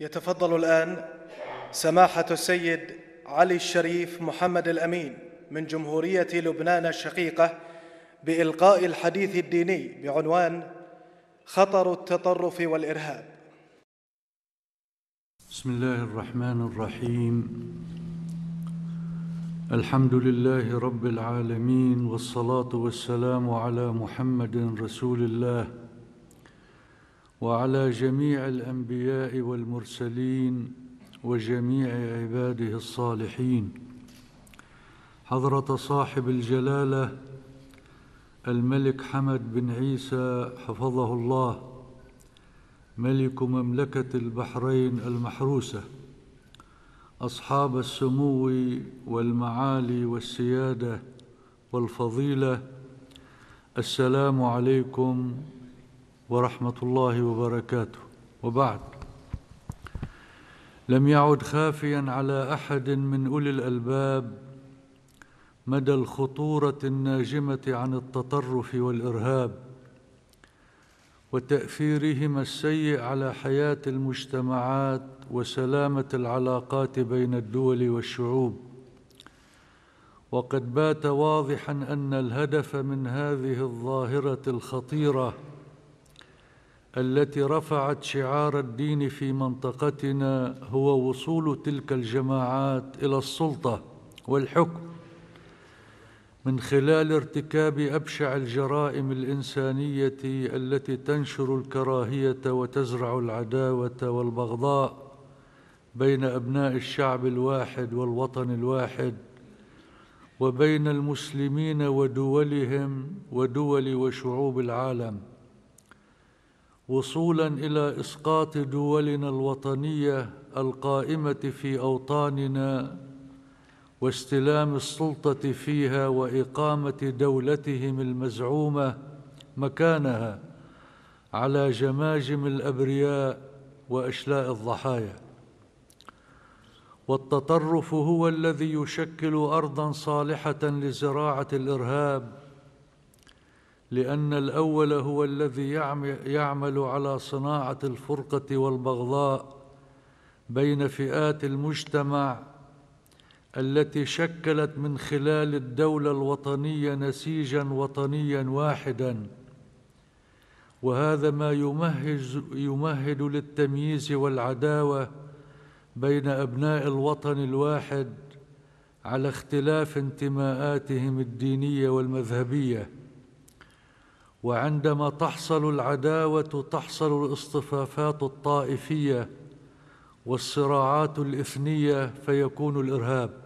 يتفضل الآن سماحة السيد علي الشريف محمد الأمين من جمهورية لبنان الشقيقة بإلقاء الحديث الديني بعنوان خطر التطرف والإرهاب بسم الله الرحمن الرحيم الحمد لله رب العالمين والصلاة والسلام على محمد رسول الله وعلى جميع الانبياء والمرسلين وجميع عباده الصالحين حضره صاحب الجلاله الملك حمد بن عيسى حفظه الله ملك مملكه البحرين المحروسه اصحاب السمو والمعالي والسياده والفضيله السلام عليكم ورحمة الله وبركاته وبعد لم يعد خافيا على أحد من أولي الألباب مدى الخطورة الناجمة عن التطرف والإرهاب وتأثيرهما السيء على حياة المجتمعات وسلامة العلاقات بين الدول والشعوب وقد بات واضحا أن الهدف من هذه الظاهرة الخطيرة التي رفعت شعار الدين في منطقتنا هو وصول تلك الجماعات الى السلطه والحكم من خلال ارتكاب ابشع الجرائم الانسانيه التي تنشر الكراهيه وتزرع العداوه والبغضاء بين ابناء الشعب الواحد والوطن الواحد وبين المسلمين ودولهم ودول وشعوب العالم وصولا الى اسقاط دولنا الوطنيه القائمه في اوطاننا واستلام السلطه فيها واقامه دولتهم المزعومه مكانها على جماجم الابرياء واشلاء الضحايا والتطرف هو الذي يشكل ارضا صالحه لزراعه الارهاب لأن الأول هو الذي يعمل على صناعة الفرقة والبغضاء بين فئات المجتمع التي شكلت من خلال الدولة الوطنية نسيجا وطنيا واحدا وهذا ما يمهز يمهد للتمييز والعداوة بين أبناء الوطن الواحد على اختلاف انتماءاتهم الدينية والمذهبية وعندما تحصل العداوه تحصل الاصطفافات الطائفيه والصراعات الاثنيه فيكون الارهاب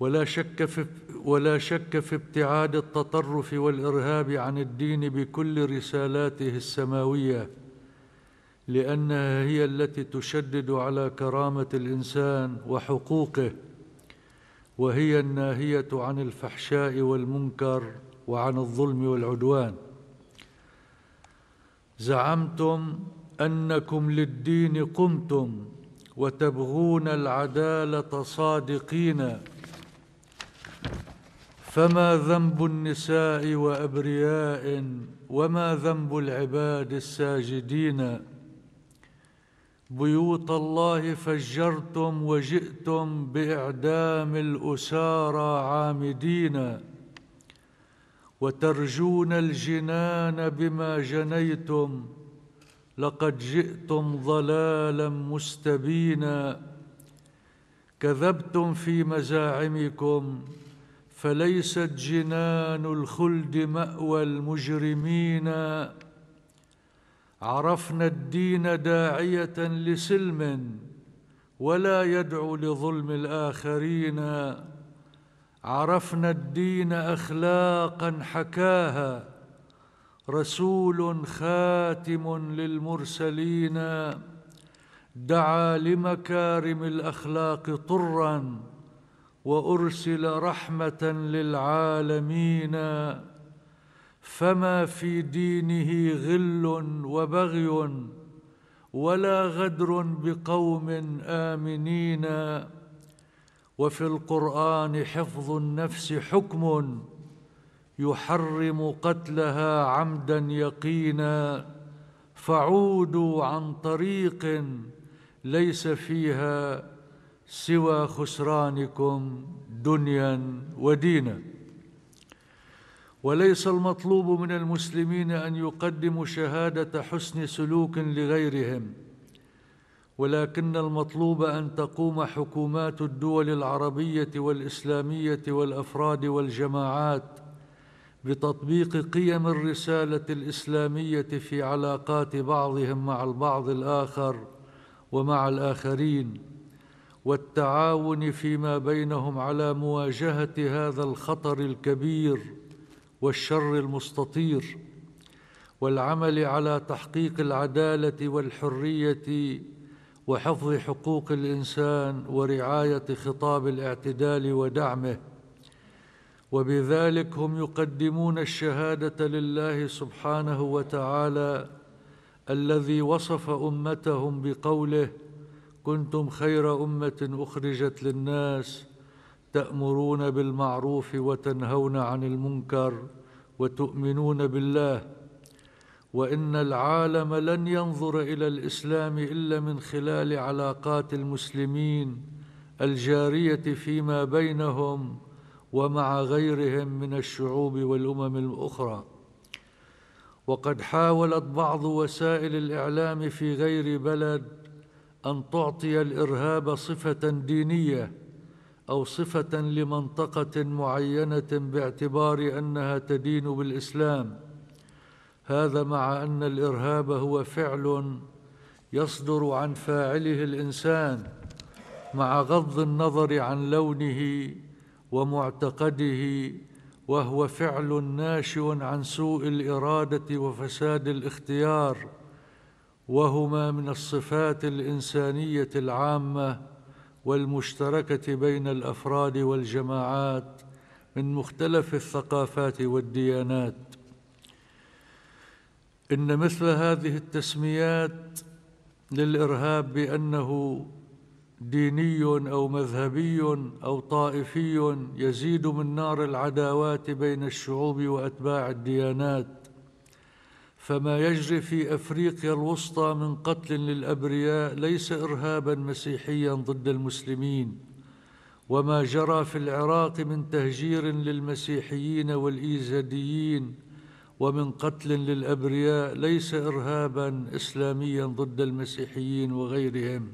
ولا شك في ولا شك في ابتعاد التطرف والارهاب عن الدين بكل رسالاته السماويه لانها هي التي تشدد على كرامه الانسان وحقوقه وهي الناهيه عن الفحشاء والمنكر وعن الظلم والعدوان زعمتم انكم للدين قمتم وتبغون العداله صادقين فما ذنب النساء وابرياء وما ذنب العباد الساجدين بيوت الله فجرتم وجئتم باعدام الاسارى عامدين وترجون الجنان بما جنيتم لقد جئتم ضلالا مستبينا كذبتم في مزاعمكم فليست جنان الخلد ماوى المجرمين عرفنا الدين داعيه لسلم ولا يدعو لظلم الاخرين عرفنا الدين اخلاقا حكاها رسول خاتم للمرسلين دعا لمكارم الاخلاق طرا وارسل رحمه للعالمين فما في دينه غل وبغي ولا غدر بقوم امنين وفي القران حفظ النفس حكم يحرم قتلها عمدا يقينا فعودوا عن طريق ليس فيها سوى خسرانكم دنيا ودينا وليس المطلوب من المسلمين ان يقدموا شهاده حسن سلوك لغيرهم ولكن المطلوب ان تقوم حكومات الدول العربيه والاسلاميه والافراد والجماعات بتطبيق قيم الرساله الاسلاميه في علاقات بعضهم مع البعض الاخر ومع الاخرين والتعاون فيما بينهم على مواجهه هذا الخطر الكبير والشر المستطير والعمل على تحقيق العداله والحريه وحفظ حقوق الانسان ورعايه خطاب الاعتدال ودعمه وبذلك هم يقدمون الشهاده لله سبحانه وتعالى الذي وصف امتهم بقوله كنتم خير امه اخرجت للناس تامرون بالمعروف وتنهون عن المنكر وتؤمنون بالله وان العالم لن ينظر الى الاسلام الا من خلال علاقات المسلمين الجاريه فيما بينهم ومع غيرهم من الشعوب والامم الاخرى وقد حاولت بعض وسائل الاعلام في غير بلد ان تعطي الارهاب صفه دينيه او صفه لمنطقه معينه باعتبار انها تدين بالاسلام هذا مع ان الارهاب هو فعل يصدر عن فاعله الانسان مع غض النظر عن لونه ومعتقده وهو فعل ناشئ عن سوء الاراده وفساد الاختيار وهما من الصفات الانسانيه العامه والمشتركه بين الافراد والجماعات من مختلف الثقافات والديانات ان مثل هذه التسميات للارهاب بانه ديني او مذهبي او طائفي يزيد من نار العداوات بين الشعوب واتباع الديانات فما يجري في افريقيا الوسطى من قتل للابرياء ليس ارهابا مسيحيا ضد المسلمين وما جرى في العراق من تهجير للمسيحيين والايزديين ومن قتل للابرياء ليس ارهابا اسلاميا ضد المسيحيين وغيرهم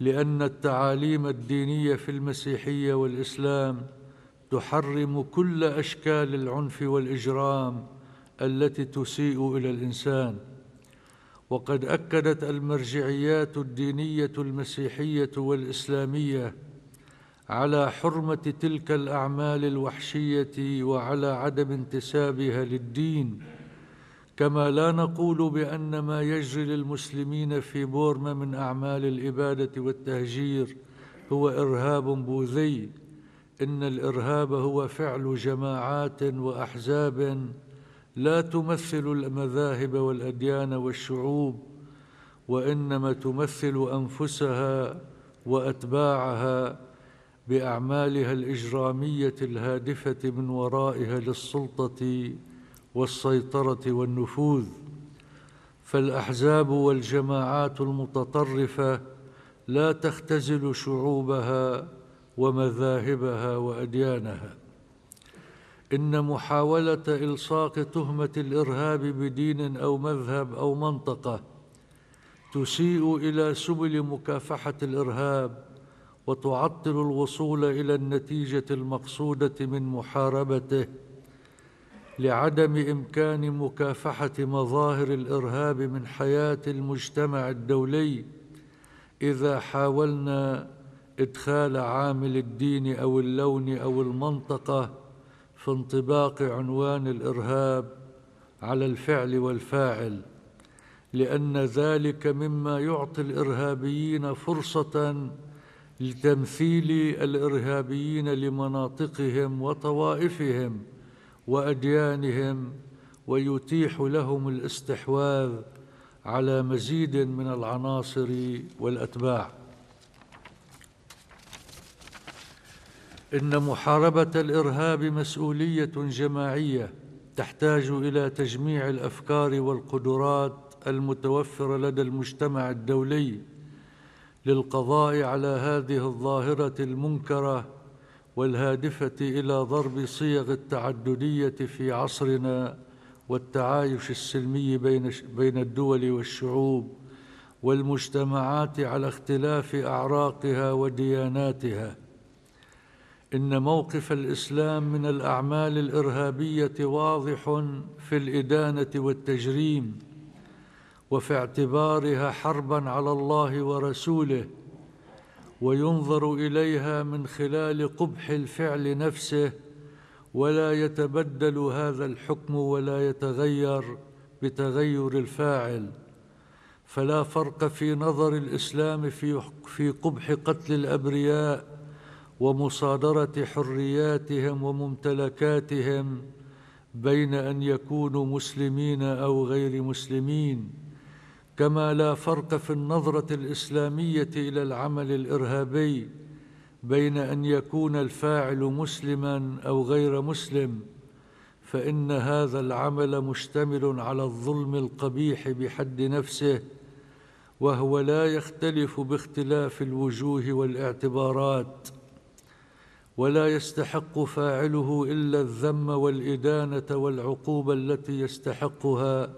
لان التعاليم الدينيه في المسيحيه والاسلام تحرم كل اشكال العنف والاجرام التي تسيء الى الانسان وقد اكدت المرجعيات الدينيه المسيحيه والاسلاميه على حرمه تلك الاعمال الوحشيه وعلى عدم انتسابها للدين كما لا نقول بان ما يجري للمسلمين في بورما من اعمال الاباده والتهجير هو ارهاب بوذي ان الارهاب هو فعل جماعات واحزاب لا تمثل المذاهب والاديان والشعوب وانما تمثل انفسها واتباعها باعمالها الاجراميه الهادفه من ورائها للسلطه والسيطره والنفوذ فالاحزاب والجماعات المتطرفه لا تختزل شعوبها ومذاهبها واديانها ان محاوله الصاق تهمه الارهاب بدين او مذهب او منطقه تسيء الى سبل مكافحه الارهاب وتعطل الوصول الى النتيجه المقصوده من محاربته لعدم امكان مكافحه مظاهر الارهاب من حياه المجتمع الدولي اذا حاولنا ادخال عامل الدين او اللون او المنطقه في انطباق عنوان الارهاب على الفعل والفاعل لان ذلك مما يعطي الارهابيين فرصه لتمثيل الارهابيين لمناطقهم وطوائفهم واديانهم ويتيح لهم الاستحواذ على مزيد من العناصر والاتباع ان محاربه الارهاب مسؤوليه جماعيه تحتاج الى تجميع الافكار والقدرات المتوفره لدى المجتمع الدولي للقضاء على هذه الظاهره المنكره والهادفه الى ضرب صيغ التعدديه في عصرنا والتعايش السلمي بين الدول والشعوب والمجتمعات على اختلاف اعراقها ودياناتها ان موقف الاسلام من الاعمال الارهابيه واضح في الادانه والتجريم وفي اعتبارها حربا على الله ورسوله وينظر اليها من خلال قبح الفعل نفسه ولا يتبدل هذا الحكم ولا يتغير بتغير الفاعل فلا فرق في نظر الاسلام في قبح قتل الابرياء ومصادره حرياتهم وممتلكاتهم بين ان يكونوا مسلمين او غير مسلمين كما لا فرق في النظرة الإسلامية إلى العمل الإرهابي بين أن يكون الفاعل مسلما أو غير مسلم فإن هذا العمل مشتمل على الظلم القبيح بحد نفسه وهو لا يختلف باختلاف الوجوه والاعتبارات ولا يستحق فاعله إلا الذم والإدانة والعقوبة التي يستحقها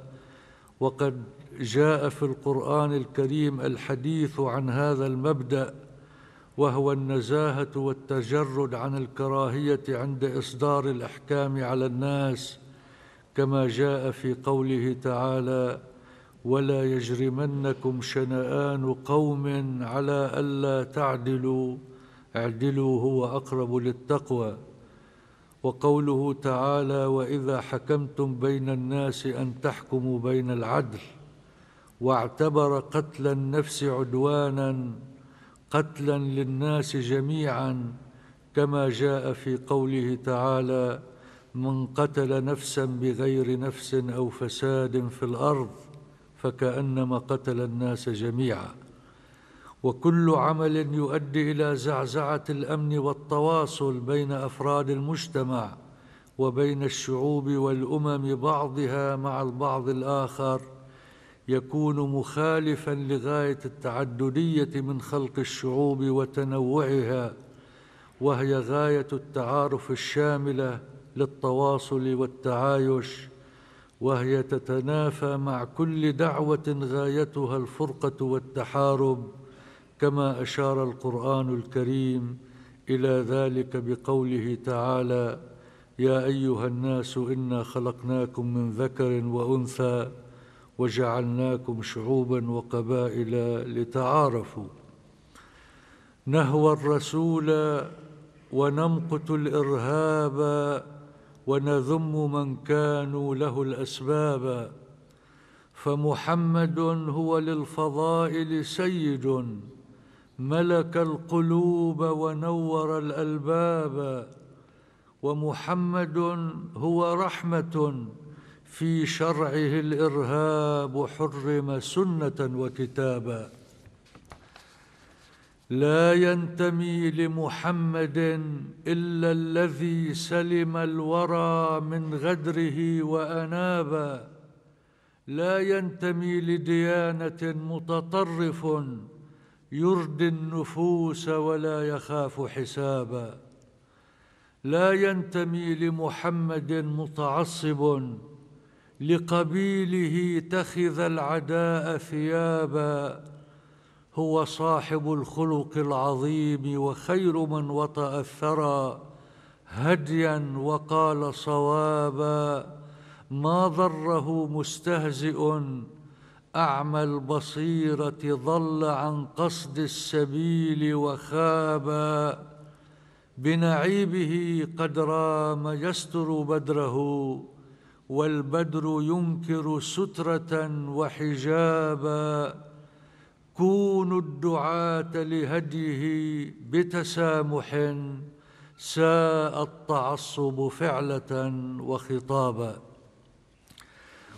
وقد جاء في القرآن الكريم الحديث عن هذا المبدأ وهو النزاهة والتجرد عن الكراهية عند إصدار الأحكام على الناس كما جاء في قوله تعالى ولا يجرمنكم شنآن قوم على ألا تعدلوا اعدلوا هو أقرب للتقوى وقوله تعالى وإذا حكمتم بين الناس أن تحكموا بين العدل واعتبر قتل النفس عدوانا قتلا للناس جميعا كما جاء في قوله تعالى من قتل نفسا بغير نفس او فساد في الارض فكانما قتل الناس جميعا وكل عمل يؤدي الى زعزعه الامن والتواصل بين افراد المجتمع وبين الشعوب والامم بعضها مع البعض الاخر يكون مخالفا لغايه التعدديه من خلق الشعوب وتنوعها وهي غايه التعارف الشامله للتواصل والتعايش وهي تتنافى مع كل دعوه غايتها الفرقه والتحارب كما اشار القران الكريم الى ذلك بقوله تعالى يا ايها الناس انا خلقناكم من ذكر وانثى وجعلناكم شعوبا وقبائل لتعارفوا نهوى الرسول ونمقت الارهاب ونذم من كانوا له الاسباب فمحمد هو للفضائل سيد ملك القلوب ونور الالباب ومحمد هو رحمه في شرعه الارهاب حرم سنه وكتابا لا ينتمي لمحمد الا الذي سلم الورى من غدره وانابا لا ينتمي لديانه متطرف يردي النفوس ولا يخاف حسابا لا ينتمي لمحمد متعصب لقبيله تخذ العداء ثيابا هو صاحب الخلق العظيم وخير من وطأ الثرى هديا وقال صوابا ما ضره مستهزئ أعمى البصيرة ضل عن قصد السبيل وخابا بنعيبه قد رام يستر بدره والبدر ينكر سترة وحجابا كونوا الدعاة لهديه بتسامح ساء التعصب فعلة وخطابا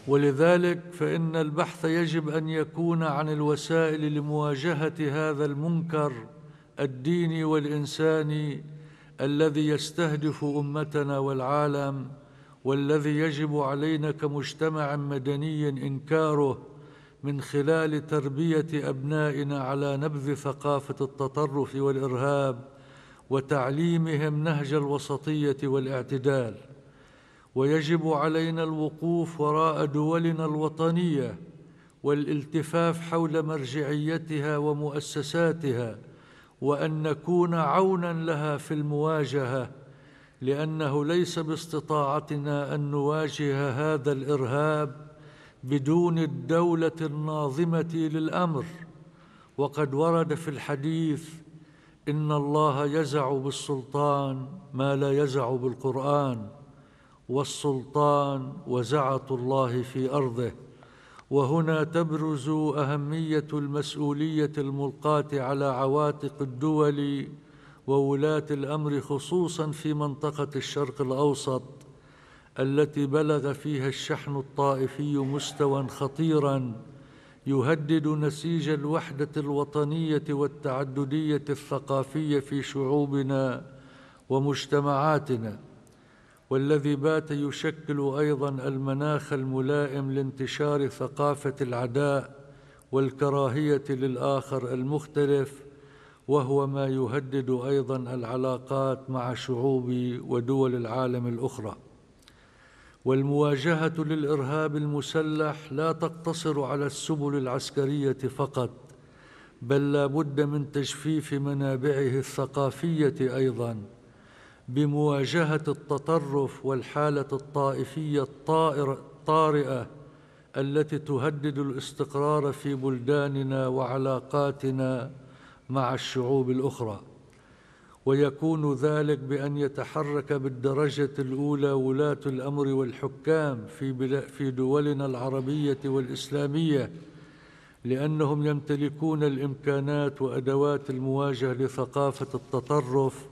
ولذلك فإن البحث يجب أن يكون عن الوسائل لمواجهة هذا المنكر الديني والإنساني الذي يستهدف أمتنا والعالم والذي يجب علينا كمجتمع مدني انكاره من خلال تربيه ابنائنا على نبذ ثقافه التطرف والارهاب وتعليمهم نهج الوسطيه والاعتدال ويجب علينا الوقوف وراء دولنا الوطنيه والالتفاف حول مرجعيتها ومؤسساتها وان نكون عونا لها في المواجهه لانه ليس باستطاعتنا ان نواجه هذا الارهاب بدون الدوله الناظمه للامر وقد ورد في الحديث ان الله يزع بالسلطان ما لا يزع بالقران والسلطان وزعه الله في ارضه وهنا تبرز اهميه المسؤوليه الملقاه على عواتق الدول وولاة الأمر خصوصا في منطقة الشرق الأوسط التي بلغ فيها الشحن الطائفي مستوى خطيرا يهدد نسيج الوحدة الوطنية والتعددية الثقافية في شعوبنا ومجتمعاتنا والذي بات يشكل أيضا المناخ الملائم لانتشار ثقافة العداء والكراهية للآخر المختلف وهو ما يهدد ايضا العلاقات مع شعوب ودول العالم الاخرى والمواجهه للارهاب المسلح لا تقتصر على السبل العسكريه فقط بل لا بد من تجفيف منابعه الثقافيه ايضا بمواجهه التطرف والحاله الطائفيه الطارئه التي تهدد الاستقرار في بلداننا وعلاقاتنا مع الشعوب الأخرى ويكون ذلك بأن يتحرك بالدرجة الأولى ولاة الأمر والحكام في في دولنا العربية والإسلامية لأنهم يمتلكون الإمكانات وأدوات المواجهة لثقافة التطرف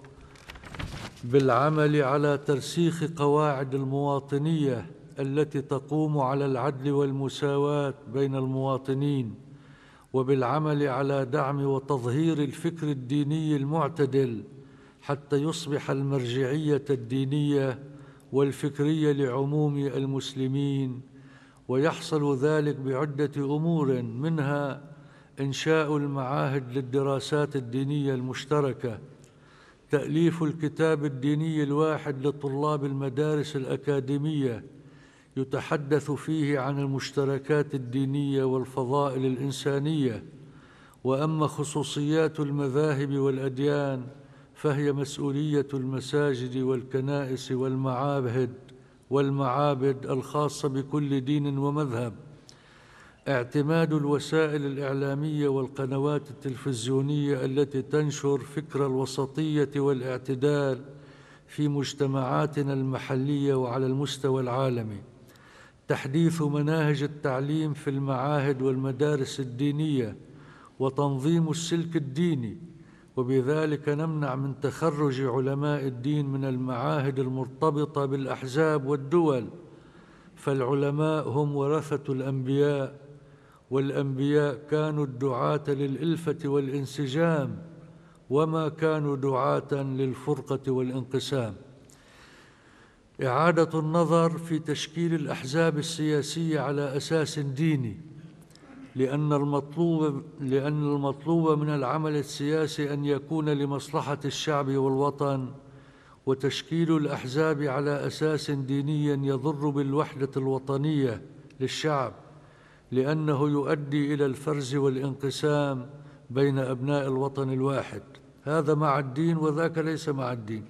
بالعمل على ترسيخ قواعد المواطنية التي تقوم على العدل والمساواة بين المواطنين وبالعمل على دعم وتظهير الفكر الديني المعتدل حتى يصبح المرجعيه الدينيه والفكريه لعموم المسلمين ويحصل ذلك بعده امور منها انشاء المعاهد للدراسات الدينيه المشتركه تاليف الكتاب الديني الواحد لطلاب المدارس الاكاديميه يتحدث فيه عن المشتركات الدينيه والفضائل الانسانيه واما خصوصيات المذاهب والاديان فهي مسؤوليه المساجد والكنائس والمعابد والمعابد الخاصه بكل دين ومذهب اعتماد الوسائل الاعلاميه والقنوات التلفزيونيه التي تنشر فكر الوسطيه والاعتدال في مجتمعاتنا المحليه وعلى المستوى العالمي تحديث مناهج التعليم في المعاهد والمدارس الدينيه وتنظيم السلك الديني وبذلك نمنع من تخرج علماء الدين من المعاهد المرتبطه بالاحزاب والدول فالعلماء هم ورثه الانبياء والانبياء كانوا الدعاه للالفه والانسجام وما كانوا دعاه للفرقه والانقسام إعادة النظر في تشكيل الأحزاب السياسية على أساس ديني لأن المطلوب لأن المطلوب من العمل السياسي أن يكون لمصلحة الشعب والوطن وتشكيل الأحزاب على أساس ديني يضر بالوحدة الوطنية للشعب لأنه يؤدي إلى الفرز والانقسام بين أبناء الوطن الواحد هذا مع الدين وذاك ليس مع الدين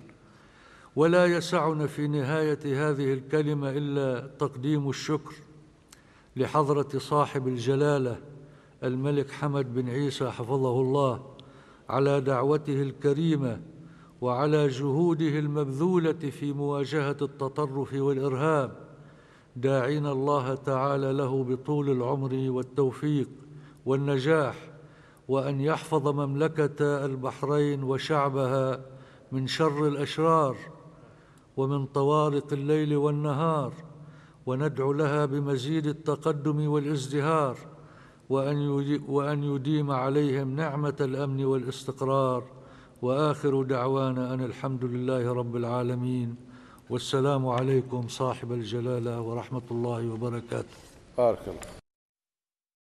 ولا يسعنا في نهايه هذه الكلمه الا تقديم الشكر لحضره صاحب الجلاله الملك حمد بن عيسى حفظه الله على دعوته الكريمه وعلى جهوده المبذوله في مواجهه التطرف والارهاب داعين الله تعالى له بطول العمر والتوفيق والنجاح وان يحفظ مملكه البحرين وشعبها من شر الاشرار ومن طوارق الليل والنهار وندعو لها بمزيد التقدم والازدهار وأن يديم عليهم نعمة الأمن والاستقرار وآخر دعوانا أن الحمد لله رب العالمين والسلام عليكم صاحب الجلالة ورحمة الله وبركاته بارك الله